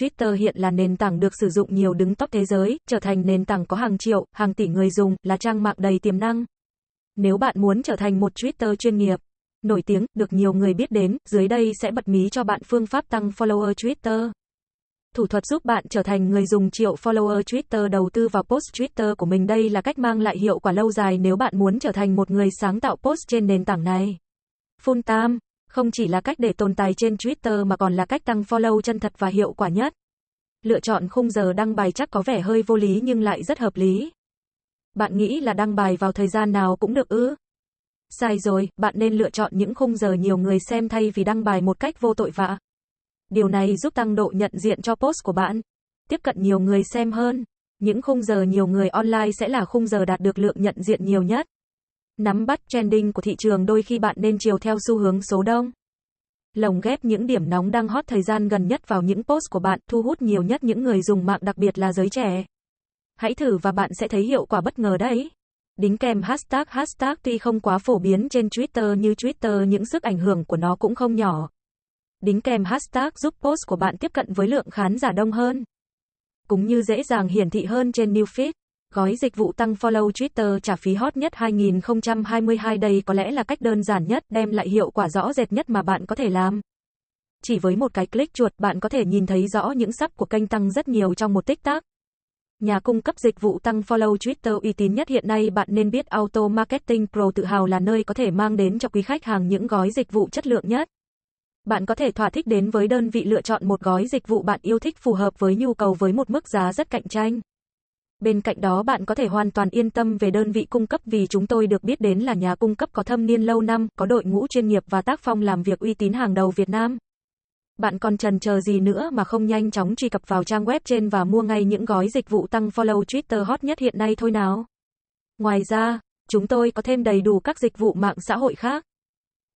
Twitter hiện là nền tảng được sử dụng nhiều đứng top thế giới, trở thành nền tảng có hàng triệu, hàng tỷ người dùng, là trang mạng đầy tiềm năng. Nếu bạn muốn trở thành một Twitter chuyên nghiệp, nổi tiếng, được nhiều người biết đến, dưới đây sẽ bật mí cho bạn phương pháp tăng follower Twitter. Thủ thuật giúp bạn trở thành người dùng triệu follower Twitter đầu tư vào post Twitter của mình đây là cách mang lại hiệu quả lâu dài nếu bạn muốn trở thành một người sáng tạo post trên nền tảng này. Full time không chỉ là cách để tồn tại trên Twitter mà còn là cách tăng follow chân thật và hiệu quả nhất. Lựa chọn khung giờ đăng bài chắc có vẻ hơi vô lý nhưng lại rất hợp lý. Bạn nghĩ là đăng bài vào thời gian nào cũng được ư? Sai rồi, bạn nên lựa chọn những khung giờ nhiều người xem thay vì đăng bài một cách vô tội vạ. Điều này giúp tăng độ nhận diện cho post của bạn, tiếp cận nhiều người xem hơn. Những khung giờ nhiều người online sẽ là khung giờ đạt được lượng nhận diện nhiều nhất. Nắm bắt trending của thị trường đôi khi bạn nên chiều theo xu hướng số đông. Lồng ghép những điểm nóng đang hot thời gian gần nhất vào những post của bạn, thu hút nhiều nhất những người dùng mạng đặc biệt là giới trẻ. Hãy thử và bạn sẽ thấy hiệu quả bất ngờ đấy. Đính kèm hashtag hashtag tuy không quá phổ biến trên Twitter như Twitter những sức ảnh hưởng của nó cũng không nhỏ. Đính kèm hashtag giúp post của bạn tiếp cận với lượng khán giả đông hơn. Cũng như dễ dàng hiển thị hơn trên Newsfeed. Gói dịch vụ tăng follow Twitter trả phí hot nhất 2022 đây có lẽ là cách đơn giản nhất đem lại hiệu quả rõ rệt nhất mà bạn có thể làm. Chỉ với một cái click chuột bạn có thể nhìn thấy rõ những sắp của kênh tăng rất nhiều trong một tích tắc. Nhà cung cấp dịch vụ tăng follow Twitter uy tín nhất hiện nay bạn nên biết Auto Marketing Pro tự hào là nơi có thể mang đến cho quý khách hàng những gói dịch vụ chất lượng nhất. Bạn có thể thỏa thích đến với đơn vị lựa chọn một gói dịch vụ bạn yêu thích phù hợp với nhu cầu với một mức giá rất cạnh tranh. Bên cạnh đó bạn có thể hoàn toàn yên tâm về đơn vị cung cấp vì chúng tôi được biết đến là nhà cung cấp có thâm niên lâu năm, có đội ngũ chuyên nghiệp và tác phong làm việc uy tín hàng đầu Việt Nam. Bạn còn trần chờ gì nữa mà không nhanh chóng truy cập vào trang web trên và mua ngay những gói dịch vụ tăng follow Twitter hot nhất hiện nay thôi nào. Ngoài ra, chúng tôi có thêm đầy đủ các dịch vụ mạng xã hội khác